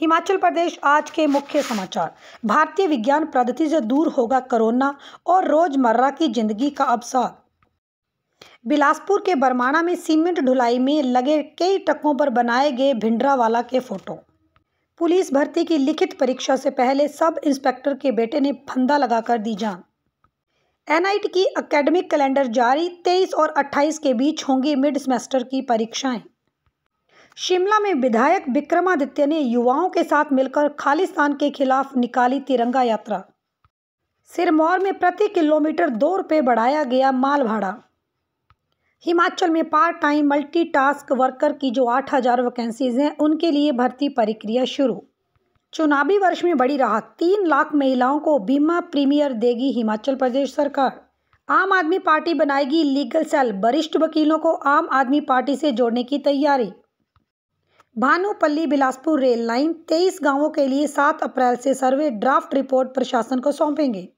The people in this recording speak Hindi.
हिमाचल प्रदेश आज के मुख्य समाचार भारतीय विज्ञान पद्धति से दूर होगा कोरोना और रोजमर्रा की जिंदगी का अवसर बिलासपुर के बरमाना में सीमेंट ढुलाई में लगे कई टक्कों पर बनाए गए भिंडरावाला के फोटो पुलिस भर्ती की लिखित परीक्षा से पहले सब इंस्पेक्टर के बेटे ने फंदा लगाकर दी जान एनआईटी की एकेडमिक कैलेंडर जारी 23 और 28 के बीच होंगी मिड सेमेस्टर की परीक्षाएं शिमला में विधायक विक्रमादित्य ने युवाओं के साथ मिलकर खालिस्तान के खिलाफ निकाली तिरंगा यात्रा सिरमौर में प्रति किलोमीटर दो रुपये बढ़ाया गया माल भाड़ा हिमाचल में पार्ट टाइम मल्टीटास्क वर्कर की जो आठ हज़ार वैकेंसीज हैं उनके लिए भर्ती प्रक्रिया शुरू चुनावी वर्ष में बड़ी राहत तीन लाख महिलाओं को बीमा प्रीमियर देगी हिमाचल प्रदेश सरकार आम आदमी पार्टी बनाएगी लीगल सेल वरिष्ठ वकीलों को आम आदमी पार्टी से जोड़ने की तैयारी भानुपल्ली बिलासपुर रेल लाइन तेईस गांवों के लिए सात अप्रैल से सर्वे ड्राफ्ट रिपोर्ट प्रशासन को सौंपेंगे